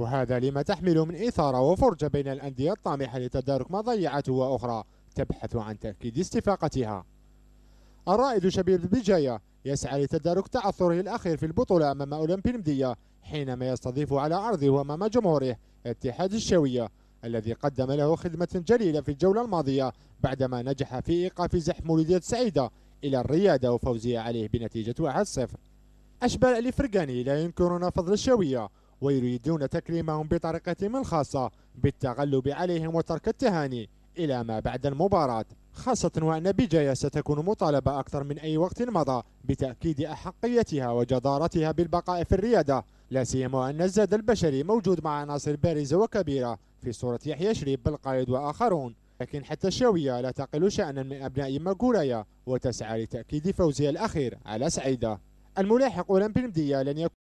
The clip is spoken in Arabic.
وهذا لما تحمله من إثارة وفرجة بين الأندية الطامحة لتدارك مضيعة وأخرى تبحث عن تأكيد استفاقتها الرائد شبيب البجاية يسعى لتدارك تعثره الأخير في البطولة أمام أولمبي المدية حينما يستضيف على أرضه وأمام جمهوره اتحاد الشوية الذي قدم له خدمة جليلة في الجولة الماضية بعدما نجح في إيقاف زحم ولدية سعيدة إلى الريادة وفوزها عليه بنتيجة 1-0 أشبال الإفرقاني لا ينكرون فضل الشوية ويريدون تكريمهم بطريقتهم الخاصة بالتغلب عليهم وترك التهاني إلى ما بعد المباراة خاصة وأن بجاية ستكون مطالبة أكثر من أي وقت مضى بتأكيد أحقيتها وجدارتها بالبقاء في الرياضة لا سيما وأن الزاد البشري موجود مع عناصر بارزة وكبيرة في صورة يحيى شريب بالقائد وآخرون لكن حتى الشاوية لا تقل شأنا من أبناء ماكورايا وتسعى لتأكيد فوزها الأخير على سعيدة الملاحق أولمبي المدية لن يكون